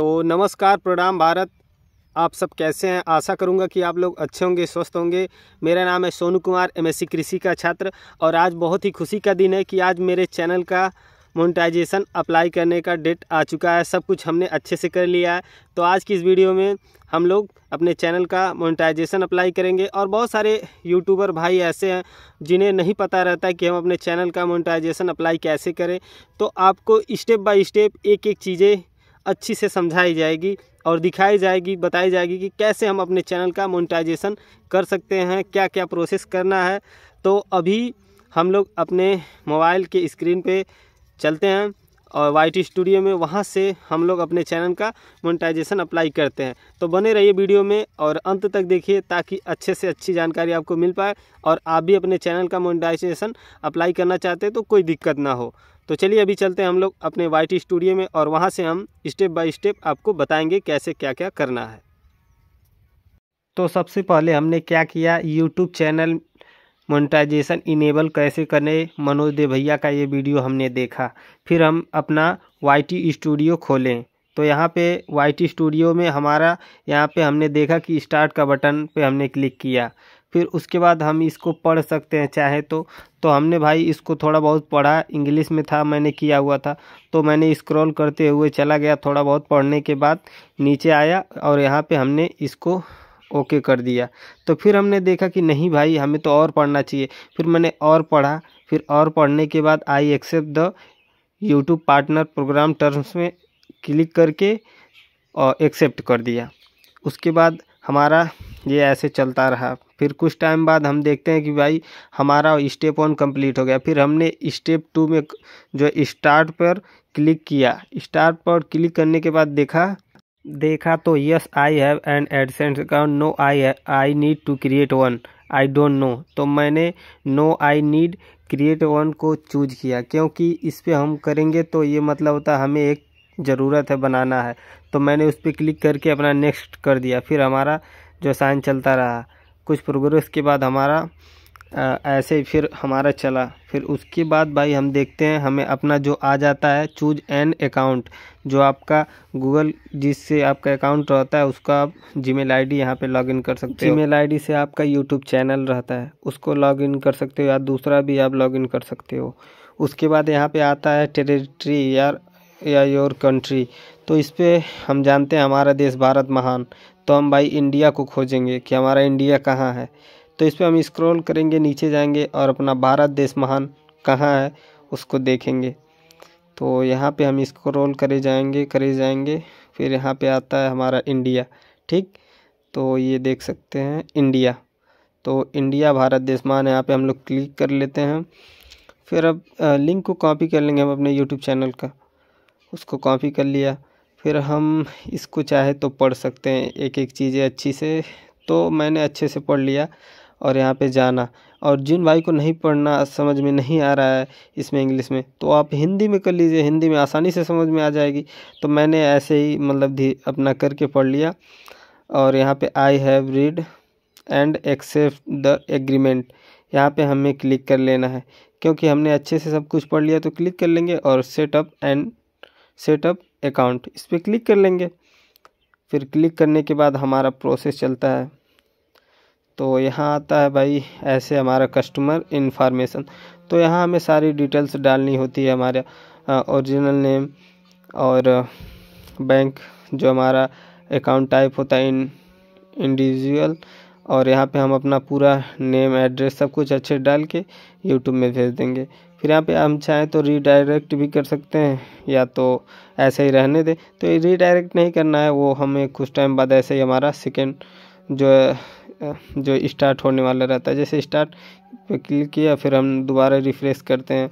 तो नमस्कार प्रणाम भारत आप सब कैसे हैं आशा करूंगा कि आप लोग अच्छे होंगे स्वस्थ होंगे मेरा नाम है सोनू कुमार एमएससी कृषि का छात्र और आज बहुत ही खुशी का दिन है कि आज मेरे चैनल का मोनिटाइजेशन अप्लाई करने का डेट आ चुका है सब कुछ हमने अच्छे से कर लिया है तो आज की इस वीडियो में हम लोग अपने चैनल का मोनिटाइजेशन अप्लाई करेंगे और बहुत सारे यूट्यूबर भाई ऐसे हैं जिन्हें नहीं पता रहता कि हम अपने चैनल का मोनिटाइजेशन अप्लाई कैसे करें तो आपको स्टेप बाय स्टेप एक एक चीज़ें अच्छी से समझाई जाएगी और दिखाई जाएगी बताई जाएगी कि कैसे हम अपने चैनल का मोनिटाइजेशन कर सकते हैं क्या क्या प्रोसेस करना है तो अभी हम लोग अपने मोबाइल के स्क्रीन पे चलते हैं और वाई स्टूडियो में वहाँ से हम लोग अपने चैनल का मोनिटाइजेशन अप्लाई करते हैं तो बने रहिए वीडियो में और अंत तक देखिए ताकि अच्छे से अच्छी जानकारी आपको मिल पाए और आप भी अपने चैनल का मोनिटाइजेशन अप्लाई करना चाहते हैं तो कोई दिक्कत ना हो तो चलिए अभी चलते हैं हम लोग अपने वाइट स्टूडियो में और वहाँ से हम स्टेप बाय स्टेप आपको बताएंगे कैसे क्या क्या करना है तो सबसे पहले हमने क्या किया यूट्यूब चैनल मोनिटाइजेशन इनेबल कैसे करने मनोज दे भैया का ये वीडियो हमने देखा फिर हम अपना वाई स्टूडियो खोलें तो यहाँ पे वाई स्टूडियो में हमारा यहाँ पे हमने देखा कि स्टार्ट का बटन पे हमने क्लिक किया फिर उसके बाद हम इसको पढ़ सकते हैं चाहे तो तो हमने भाई इसको थोड़ा बहुत पढ़ा इंग्लिश में था मैंने किया हुआ था तो मैंने स्क्रॉल करते हुए चला गया थोड़ा बहुत पढ़ने के बाद नीचे आया और यहाँ पे हमने इसको ओके कर दिया तो फिर हमने देखा कि नहीं भाई हमें तो और पढ़ना चाहिए फिर मैंने और पढ़ा फिर और पढ़ने के बाद I accept the YouTube partner program terms में क्लिक करके और एक्सेप्ट कर दिया उसके बाद हमारा ये ऐसे चलता रहा फिर कुछ टाइम बाद हम देखते हैं कि भाई हमारा स्टेप वन कंप्लीट हो गया फिर हमने स्टेप टू में जो स्टार्ट पर क्लिक किया स्टार्ट पर क्लिक करने के बाद देखा देखा तो yes I have and AdSense account no I I need to create one I don't know तो मैंने no I need create one को चूज किया क्योंकि इस पर हम करेंगे तो ये मतलब होता है हमें एक ज़रूरत है बनाना है तो मैंने उस पर क्लिक करके अपना नेक्स्ट कर दिया फिर हमारा जो साइन चलता रहा कुछ प्रोग्रेस के बाद हमारा आ, ऐसे फिर हमारा चला फिर उसके बाद भाई हम देखते हैं हमें अपना जो आ जाता है चूज एन अकाउंट जो आपका गूगल जिससे आपका अकाउंट रहता है उसका आप जीमेल आई डी यहाँ पर लॉग इन कर सकते हो जीमेल आईडी से आपका यूट्यूब चैनल रहता है उसको लॉग इन कर सकते हो या दूसरा भी आप लॉग इन कर सकते हो उसके बाद यहाँ पे आता है टेरिटरी यार या योर कंट्री तो इस पर हम जानते हैं हमारा देश भारत महान तो हम भाई इंडिया को खोजेंगे कि हमारा इंडिया कहाँ है तो इस पर हम स्क्रॉल करेंगे नीचे जाएंगे और अपना भारत देश महान कहाँ है उसको देखेंगे तो यहाँ पे हम स्क्रॉल करे जाएंगे करे जाएंगे फिर यहाँ पे आता है हमारा इंडिया ठीक तो ये देख सकते हैं इंडिया तो इंडिया भारत देश महान यहाँ पे हम लोग क्लिक कर लेते हैं फिर अब लिंक को कॉपी कर लेंगे हम अपने यूट्यूब चैनल का उसको कॉपी कर लिया फिर हम इसको चाहे तो पढ़ सकते हैं एक एक चीज़ें अच्छी से तो मैंने अच्छे से पढ़ लिया और यहाँ पे जाना और जिन भाई को नहीं पढ़ना समझ में नहीं आ रहा है इसमें इंग्लिश में तो आप हिंदी में कर लीजिए हिंदी में आसानी से समझ में आ जाएगी तो मैंने ऐसे ही मतलब अपना करके पढ़ लिया और यहाँ पे I have read and accept the agreement यहाँ पे हमें क्लिक कर लेना है क्योंकि हमने अच्छे से सब कुछ पढ़ लिया तो क्लिक कर लेंगे और सेटअप एंड सेटअप अकाउंट इस पर क्लिक कर लेंगे फिर क्लिक करने के बाद हमारा प्रोसेस चलता है तो यहाँ आता है भाई ऐसे हमारा कस्टमर इन्फॉर्मेशन तो यहाँ हमें सारी डिटेल्स डालनी होती है हमारे ओरिजिनल नेम और बैंक जो हमारा अकाउंट टाइप होता है इन इंडिविजुअल और यहाँ पे हम अपना पूरा नेम एड्रेस सब कुछ अच्छे डाल के यूट्यूब में भेज देंगे फिर यहाँ पे हम चाहें तो रीडायरेक्ट भी कर सकते हैं या तो ऐसे ही रहने दें तो रीडायरेक्ट नहीं करना है वो हमें कुछ टाइम बाद ऐसे ही हमारा सेकेंड जो जो स्टार्ट होने वाला रहता है जैसे स्टार्ट पे क्लिक किया फिर हम दोबारा रिफ़्रेश करते हैं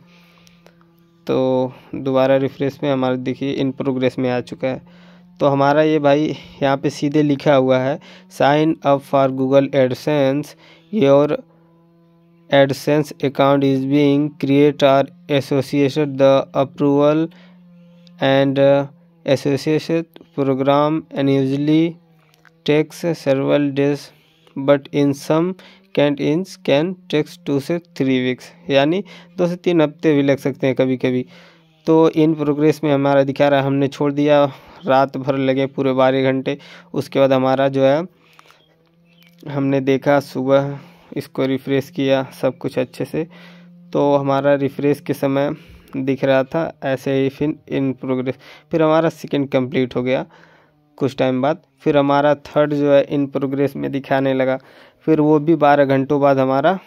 तो दोबारा रिफ़्रेश में हमारा देखिए इन प्रोग्रेस में आ चुका है तो हमारा ये भाई यहाँ पे सीधे लिखा हुआ है sign up for Google AdSense ये और AdSense account is being create are association the approval and association program an usually takes several days but in some can't इंस कैन टेक्स टू से थ्री वीक्स यानी दो से तीन हफ्ते भी लग सकते हैं कभी कभी तो इन प्रोग्रेस में हमारा दिखा रहा है हमने छोड़ दिया रात भर लगे पूरे बारह घंटे उसके बाद हमारा जो है हमने देखा सुबह इसको रिफ़्रेश किया सब कुछ अच्छे से तो हमारा रिफ़्रेश के समय दिख रहा था ऐसे ही फिर इन प्रोग्रेस फिर हमारा सेकेंड कंप्लीट हो गया कुछ टाइम बाद फिर हमारा थर्ड जो है इन प्रोग्रेस में दिखाने लगा फिर वो भी बारह घंटों बाद हमारा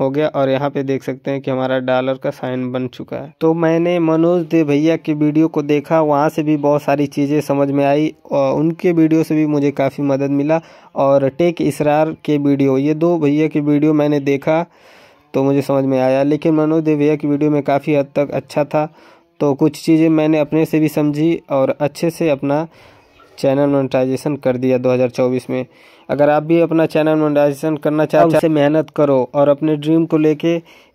हो गया और यहाँ पे देख सकते हैं कि हमारा डॉलर का साइन बन चुका है तो मैंने मनोज देव भैया की वीडियो को देखा वहाँ से भी बहुत सारी चीज़ें समझ में आई और उनके वीडियो से भी मुझे काफ़ी मदद मिला और टेक इसरार के वीडियो ये दो भैया की वीडियो मैंने देखा तो मुझे समझ में आया लेकिन मनोज देव भैया की वीडियो में काफ़ी हद तक अच्छा था तो कुछ चीज़ें मैंने अपने से भी समझी और अच्छे से अपना चैनल मोनेटाइजेशन कर दिया दो में अगर आप भी अपना चैनल मोनेटाइजेशन करना चाहते हैं मेहनत करो और अपने ड्रीम को लेके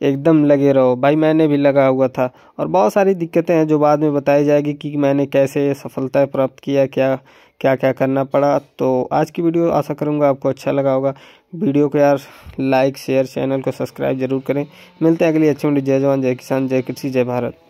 एकदम लगे रहो भाई मैंने भी लगा हुआ था और बहुत सारी दिक्कतें हैं जो बाद में बताई जाएगी कि मैंने कैसे सफलता प्राप्त किया क्या क्या क्या करना पड़ा तो आज की वीडियो आशा करूँगा आपको अच्छा लगा होगा वीडियो को यार लाइक शेयर चैनल को सब्सक्राइब जरूर करें मिलते हैं अगली अच्छी वीडियो जय जवान जय किसान जय कृषि जय भारत